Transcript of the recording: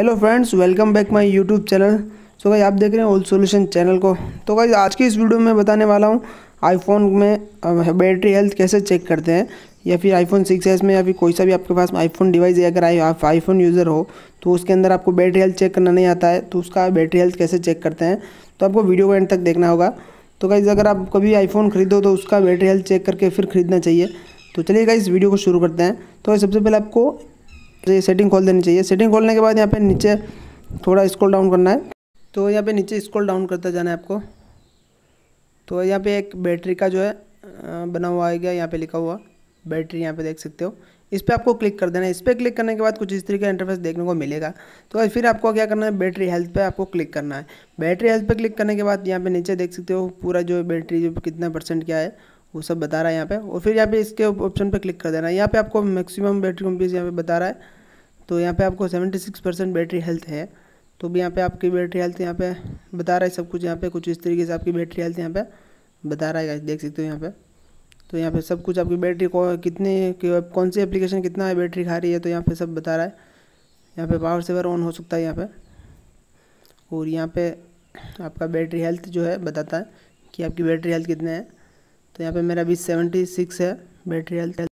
hello friends welcome back my YouTube channel so guys आप देख रहे हैं ओल्ड सोल्यूशन चैनल को तो गाइज आज की इस वीडियो में बताने वाला हूँ आईफोन में बैटरी हेल्थ कैसे चेक करते हैं या फिर आईफोन सिक्स एस में या फिर कोई सा भी आपके पास आईफोन डिवाइस है अगर आप आईफोन यूज़र हो तो उसके अंदर आपको बैटरी हेल्थ चेक करना नहीं आता है तो उसका बैटरी हेल्थ कैसे चेक करते हैं तो आपको वीडियो को एंड तक देखना होगा तो गाइज़ अगर आप कभी आईफोन खरीदो तो उसका बैटरी हेल्थ चेक करके फिर खरीदना चाहिए तो चलिए गाइज़ वीडियो को शुरू करते हैं तो सबसे पहले आपको तो ये सेटिंग खोल देनी चाहिए सेटिंग खोलने के बाद यहाँ पे नीचे थोड़ा स्क्रॉल डाउन करना है तो यहाँ पे नीचे स्क्रॉल डाउन करता जाना है आपको तो यहाँ पे एक बैटरी का जो है बना हुआ आएगा यहाँ पे लिखा हुआ बैटरी यहाँ पे देख सकते हो इस पर आपको क्लिक कर देना है इस पर क्लिक करने के बाद कुछ इस तरीके का इंटरफेस देखने को मिलेगा तो फिर आपको क्या करना है बैटरी हेल्थ पे आपको क्लिक करना है बैटरी हेल्थ पे क्लिक करने के बाद यहाँ पे नीचे देख सकते हो पूरा जो बैटरी जो कितना परसेंट क्या है वो सब बता रहा है यहाँ पे और फिर यहाँ पे इसके ऑप्शन पे क्लिक कर देना है यहाँ पे आपको मैक्सिमम बैटरी कम्पीज यहाँ पे बता रहा है तो यहाँ पे आपको 76 परसेंट बैटरी हेल्थ है तो भी यहाँ पे आपकी बैटरी हेल्थ यहाँ पे बता रहा है सब कुछ यहाँ पे कुछ इस तरीके से आपकी बैटरी हेल्थ यहाँ पे बता रहा है देख सकते हो यहाँ पे तो यहाँ पे सब कुछ आपकी बैटरी को कितने कौन सी एप्लीकेशन कितना है बैटरी खा रही है तो यहाँ पर सब बता रहा है यहाँ पर पावर सेवर ऑन हो सकता है यहाँ पर और यहाँ पर आपका बैटरी हेल्थ जो है बताता है कि आपकी बैटरी हेल्थ कितने हैं तो यहाँ पर मेरा अभी सेवेंटी सिक्स है बैटरी हेल्थ